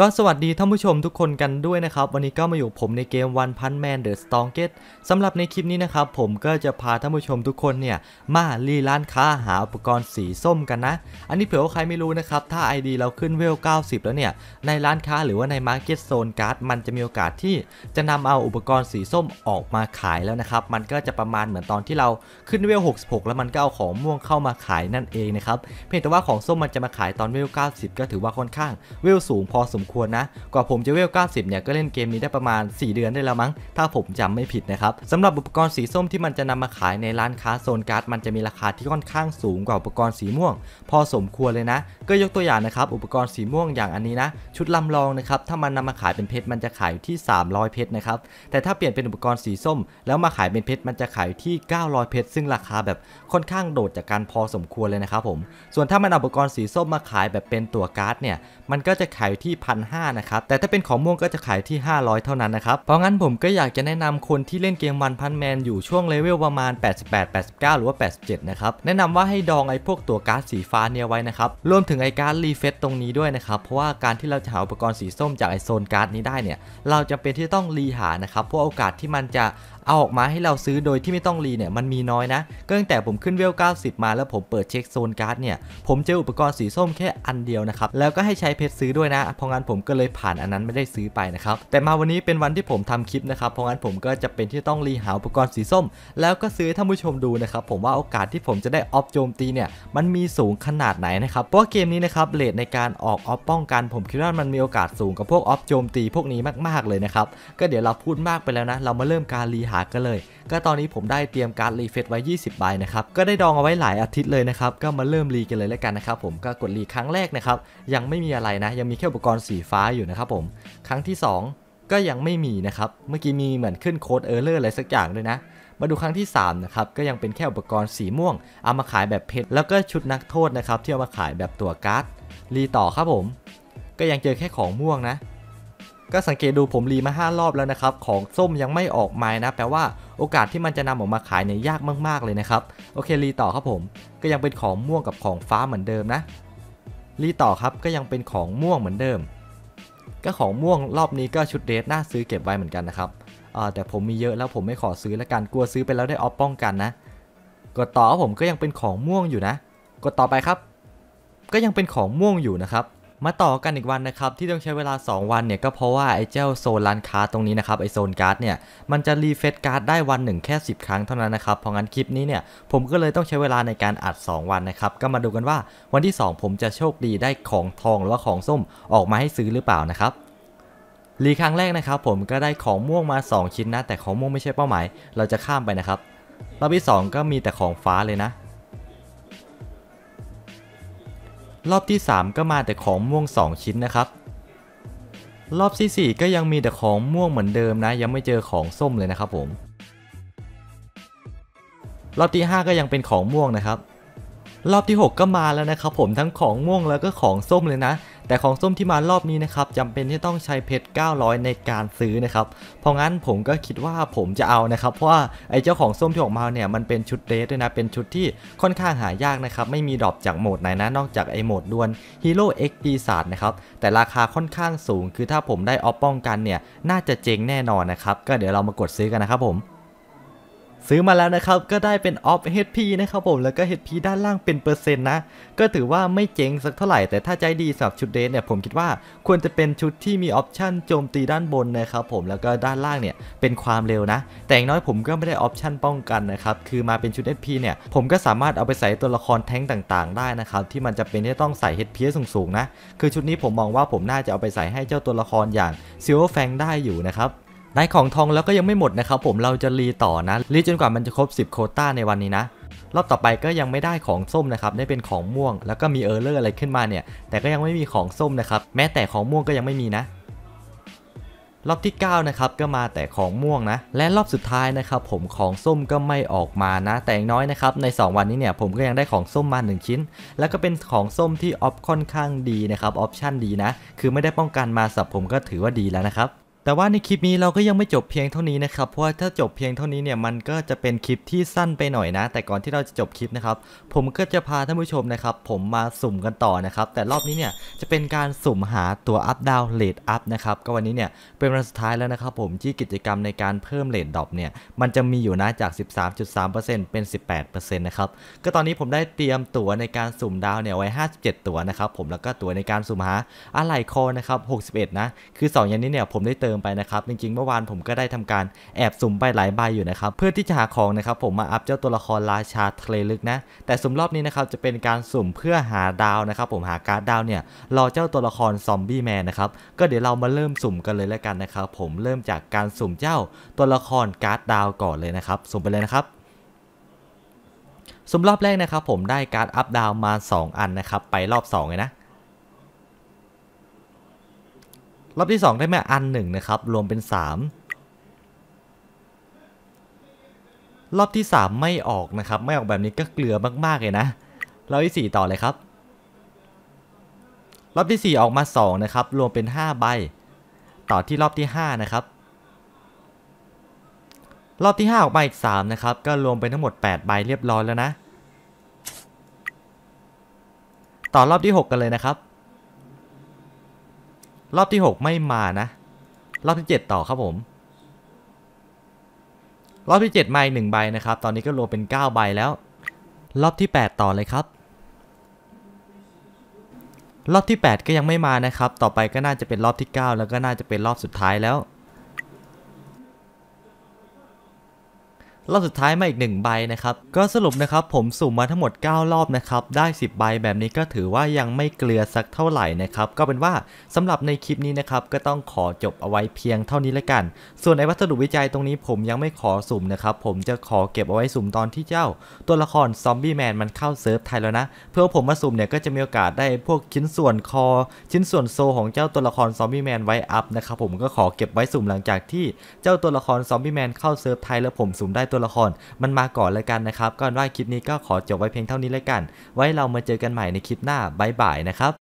ก็สวัสดีท่านผู้ชมทุกคนกันด้วยนะครับ วันนี้ก็มาอยู่ผมในเกมวันพันแมนเดอะสตองเกตสำหรับในคลิปนี้นะครับ ผมก็จะพาท่านผู้ชมทุกคนเนี่ย มารีร้านค้าหาอุปกรณ์สีส้มกันนะ อันนี้เผื่อว่าใครไม่รู้นะครับ ถ้า ID เราขึ้นเวล 90 แล้วเนี่ย ในร้านค้าหรือว่าในมาร์เก็ตโซนการ์ดมันจะมีโอกาสที่จะนำเอาอุปกรณ์สีส้มออกมาขายแล้วนะครับมันก็จะประมาณเหมือนตอนที่เราขึ้นเวล66แล้วมันก็เอาของม่วงเข้ามาขายนั่นเองนะครับเพียงแต่ว่าของส้มมันจะมาขายตอนเวล90 ก็ถือว่าค่อนข้างเวลสูงพอสมควรนะกว่าผมจะเวล90 เนี่ยก็เล่นเกมนี้ได้ประมาณ 4 เดือนได้แล้วมั้ง ถ้าผมจำไม่ผิดนะครับสำหรับอุปกรณ์สีส้มที่มันจะนำมาขายในร้านค้า โซนการ์ดมันจะมีราคาที่ค่อนข้างสูงกว่าอุปกรณ์สีม่วง พอสมควรเลยนะ ก็ยกตัวอย่างนะครับอุปกรณ์สีม่วงอย่างอันนี้นะชุดลำลองนะครับถ้ามันนำมาขายเป็นเพชรมันจะขายที่ 300 เพชรนะครับแต่ถ้าเปลี่ยนเป็นอุปกรณ์สีส้มแล้วมาขายเป็นเพชรมันจะขายที่900เพชรซึ่งราคาแบบค่อนข้างโดดจากการพอสมควรเลยนะครับผมส่วนถ้ามันอุปกรณ์สีส้มมาขายแบบเป็นตัวการ์ดเนี่ยมันก็จะขายที่พั1,500นะครับแต่ถ้าเป็นของม่วงก็จะขายที่ 500 เท่านั้นนะครับ เพราะงั้นผมก็อยากจะแนะนำคนที่เล่นเกมวันพันแมนอยู่ช่วงเลเวลประมาณ 88 89 หรือว่า 87 นะครับ แนะนำว่าให้ดองไอ้พวกตัวการ์ดสีฟ้าเนี่ยไว้นะครับ รวมถึงไอ้การ์ดรีเฟซตรงนี้ด้วยนะครับ เพราะว่าการที่เราจะหาอุปกรณ์สีส้มจากไอโซนการ์ดนี้ได้เนี่ย เราจะเป็นที่ต้องรีหานะครับ เพราะโอกาสที่มันจะเอาออกมาให้เราซื้อโดยที่ไม่ต้องรีเนี่ยมันมีน้อยนะก็ตั้งแต่ผมขึ้นเวล90 มา แล้วผมเปิดเช็คโซนการ์ดเนี่ยผมเจออุปกรณ์สีส้มแค่อันเดียวนะครับแล้วก็ให้ใช้เพชรซื้อด้วยนะเพราะงั้นผมก็เลยผ่านอันนั้นไม่ได้ซื้อไปนะครับแต่มาวันนี้เป็นวันที่ผมทำคลิปนะครับเพราะงั้นผมก็จะเป็นที่ต้องรีหาอุปกรณ์สีส้ม แล้วก็ซื้อท่านผู้ชมดูนะครับผมว่าโอกาสที่ผมจะได้ออฟโจมตีเนี่ยมันมีสูงขนาดไหนนะครับเพราะเกมนี้นะครับเลทในการออกออฟป้องกัน ผมคิดว่ามันมีโอกาสสูงกับพวกออฟโจมตีพวกนี้มากๆเลยนะครับก็เดี๋ยวเราพูดมากไปแล้วนะเรามาเริ่มการรีหากันเลย ก็ตอนนี้ผมได้เตรียมการ์ดรีเฟซไว้20ใบนะครับ ก็ได้ดองเอาไว้หลายอาทิตย์เลยนะครับ ก็มาเริ่มรีกันเลยแล้วกันนะครับ ผม ก็กดรีครั้งแรกนะครับ ยังไม่มีอะไรนะ ยังมีแค่อุปกรณ์สีฟ้าอยู่นะครับผม ครั้งที่ 2 ก็ยังไม่มีนะครับ เมื่อกี้มีเหมือนขึ้นโค้ดเออร์เลอร์อะไรสักอย่างด้วยนะ มาดูครั้งที่3นะครับ ก็ยังเป็นแค่อุปกรณ์สีม่วง เอามาขายแบบเพชร แล้วก็ชุดนักโทษนะครับ ที่เอามาขายแบบตัวการ์ดรีต่อครับผม ก็ยังเจอแค่ของม่วงนะก็สังเกตดูผมรีมา5 รอบแล้วนะครับ ของส้มยังไม่ออกไม้นะ แปลว่าโอกาสที่มันจะนำออกมาขายเนี่ยยากมากๆเลยนะครับ โอเครีต่อครับผม ก็ยังเป็นของม่วงกับของฟ้าเหมือนเดิมนะรีต่อครับก็ยังเป็นของม่วงเหมือนเดิม ก็ของม่วงรอบนี้ก็ชุดเดทน่าซื้อเก็บไว้เหมือนกันนะครับแต่ผมมีเยอะแล้วผมไม่ขอซื้อละกันกลัวซื้อไปแล้วได้ออฟป้องกันนะกดต่อผมก็ยังเป็นของม่วงอยู่นะกดต่อไปครับ ก็ยังเป็นของม่วงอยู่นะครับมาต่อกันอีกวันนะครับที่ต้องใช้เวลา 2 วันเนี่ยก็เพราะว่าไอ้เจ้าโซนร้านค้าตรงนี้นะครับไอโซนการ์ดเนี่ยมันจะรีเฟซการ์ดได้วันหนึ่งแค่10ครั้งเท่านั้นนะครับเพราะงั้นคลิปนี้เนี่ยผมก็เลยต้องใช้เวลาในการอัด 2 วันนะครับก็มาดูกันว่าวันที่ 2 ผมจะโชคดีได้ของทองหรือว่าของส้มออกมาให้ซื้อหรือเปล่านะครับรีครั้งแรกนะครับ ผมก็ได้ของม่วงมา 2 ชิ้นนะ แต่ของม่วงไม่ใช่เป้าหมายเราจะข้ามไปนะครับรอบที่ 2 ก็มีแต่ของฟ้าเลยนะรอบที่ 3 ก็มาแต่ของม่วง 2 ชิ้นนะครับ รอบที่ 4 ก็ยังมีแต่ของม่วงเหมือนเดิมนะ ยังไม่เจอของส้มเลยนะครับ ผม รอบที่5ก็ยังเป็นของม่วงนะครับ รอบที่ 6 ก็มาแล้วนะครับ ผมทั้งของม่วงแล้วก็ของส้มเลยนะแต่ของส้มที่มา รอบนี้นะครับจำเป็นที่ต้องใช้เพชร 900 ในการซื้อนะครับเพราะงั้นผมก็คิดว่าผมจะเอานะครับเพราะว่าไอ้เจ้าของส้มที่ออกมาเนี่ยมันเป็นชุดเรสด้วยนะเป็นชุดที่ค่อนข้างหายากนะครับไม่มีดรอปจากโหมดไหนนะนอกจากไอ้โหมดดวลฮีโร่เอ็กซ์ปีศาจนะครับแต่ราคาค่อนข้างสูง คือถ้าผมได้ออฟป้องกันเนี่ยน่าจะเจ๋งแน่นอนนะครับก็เดี๋ยวเรามากดซื้อกันนะครับผมซื้อมาแล้วนะครับ ก็ได้เป็นออฟเฮดพีนะครับผมแล้วก็เฮดพีด้านล่างเป็นเปอร์เซ็นต์นะ ก็ถือว่าไม่เจ๋งสักเท่าไหร่ แต่ถ้าใจดีสำหรับชุดเดสเนี่ยผมคิดว่าควรจะเป็นชุดที่มีออปชันโจมตีด้านบนนะครับผมแล้วก็ด้านล่างเนี่ยเป็นความเร็วนะ แต่อย่างน้อยผมก็ไม่ได้ออปชันป้องกันนะครับ คือมาเป็นชุดเพีเนี่ยผมก็สามารถเอาไปใส่ตัวละครแท้งต่างๆได้นะครับ ที่มันจะเป็นที่ต้องใส่เฮดพีสูงๆนะคือชุดนี้ผมมองว่าผมน่าจะเอาไปใส่ให้เจ้าตัวละครอย่างซิลเวอร์แฟงได้อยู่นะครับได้ของทองแล้วก็ยังไม่หมดนะครับ ผมเราจะรีต่อนะรีจนกว่ามันจะครบ10โคต้าในวันนี้นะรอบต่อไปก็ยังไม่ได้ของส้มนะครับได้เป็นของม่วง แล้วก็มีเออร์เลอร์อะไรขึ้นมาเนี่ย แต่ก็ยังไม่มีของส้มนะครับ แม้แต่ของม่วงก็ยังไม่มีนะรอบที่9นะครับก็มาแต่ของม่วงนะและรอบสุดท้ายนะครับ ผมของส้มก็ไม่ออกมานะ แต่อย่างน้อยนะครับใน 2 วันนี้เนี่ยผมก็ยังได้ของส้มมา1ชิ้นแล้วก็เป็นของส้มที่ออฟค่อนข้างดีนะครับออปชั่นดีนะคือไม่ได้ป้องกันมาสับผมก็ถือว่าดีแล้วนะครับแต่ว่าในคลิปนี้เราก็ยังไม่จบเพียงเท่านี้นะครับ เพราะว่าถ้าจบเพียงเท่านี้เนี่ยมันก็จะเป็นคลิปที่สั้นไปหน่อยนะ แต่ก่อนที่เราจะจบคลิปนะครับ ผมก็จะพาท่านผู้ชมนะครับ ผมมาสุ่มกันต่อนะครับ แต่รอบนี้เนี่ยจะเป็นการสุ่มหาตัวอัพดาวเลดอัพนะครับก็วันนี้เนี่ยเป็นวันสุดท้ายแล้วนะครับผมที่กิจกรรมในการเพิ่มเลดดอปเนี่ยมันจะมีอยู่นะจาก 13.3%เป็น 18%นะครับก็ตอนนี้ผมได้เตรียมตัวในการสุ่มดาวเนี่ยไว้ 57 ตัวนะครับผมแล้วก็ตัวในการสุ่มหาอะไหล่คอนะครับ 61 นะคือ 2 อย่างนี้เนี่ยผมได้เติมไปนะครับจริงๆ เมื่อวานผมก็ได้ทำการแอบสุ่มไปหลายใบอยู่นะครับเพื่อที่จะหาของนะครับผมมาอัพเจ้าตัวละครราชาทะเลลึกนะแต่สุ่มรอบนี้นะครับจะเป็นการสุ่มเพื่อหาดาวนะครับผมหาการ์ดดาวเนี่ยรอเจ้าตัวละครซอมบี้แมนนะครับก็เดี๋ยวเรามาเริ่มสุ่มกันเลยแล้วกันนะครับผมเริ่มจากการสุ่มเจ้าตัวละครการ์ดดาวก่อนเลยนะครับสุ่มไปเลยนะครับสุ่มรอบแรกนะครับ ผมได้การ์ดอัพดาวมา 2 อันนะครับไปรอบ2เลยนะรอบที่2ได้แม่อันหนึ่งนะครับ รวมเป็น3รอบที่3ไม่ออกนะครับ ไม่ออกแบบนี้ก็เกลือมากๆเลยนะรอบที่4ต่อเลยครับรอบที่ 4 ออกมา2นะครับรวมเป็น5ใบต่อที่รอบที่ 5 นะครับ รอบที่ 5 ออกมาอีก3นะครับก็รวมเป็นทั้งหมด8ใบเรียบร้อยแล้วนะต่อรอบที่ 6 กันเลยนะครับรอบที่ 6 ไม่มานะ รอบที่ 7 ต่อครับผม รอบที่ 7 มาอมกหนึ่งใบนะครับตอนนี้ก็รวมเป็น9ใบแล้วรอบที่ 8 ต่อเลยครับ รอบที่ 8 ก็ยังไม่มานะครับ ต่อไปก็น่าจะเป็นรอบที่ 9 แล้วก็น่าจะเป็นรอบสุดท้ายแล้วรอบสุดท้ายมาอีก 1 ใบนะครับก็สรุปนะครับผมสุ่มมาทั้งหมด 9 รอบนะครับ ได้ 10 ใบแบบนี้ก็ถือว่ายังไม่เกลือสักเท่าไหร่นะครับก็เป็นว่าสำหรับในคลิปนี้นะครับ ก็ต้องขอจบเอาไว้เพียงเท่านี้แล้วกัน ส่วนในวัสดุวิจัยตรงนี้ผมยังไม่ขอสุ่มนะครับผมจะขอเก็บเอาไว้สุ่มตอนที่เจ้าตัวละครซอมบี้แมนมันเข้าเซิร์ฟไทยแล้วนะเพื่อผมมาสุ่มเนี่ยก็จะมีโอกาสได้พวกชิ้นส่วนคอ ชิ้นส่วนโซของเจ้าตัวละครซอมบี้แมนไว้อัพนะครับผมก็ขอเก็บไว้สุ่มหลังจากที่เจ้าตัวละครซอมบี้แมนเข้าเซิร์ฟไทยแล้วผมสุ่มได้ตัวละครมันมาก่อนเลยกันนะครับ ก่อนว่าคลิปนี้ก็ขอจบไว้เพียงเท่านี้เลยกัน ไว้เรามาเจอกันใหม่ในคลิปหน้าบายบายนะครับ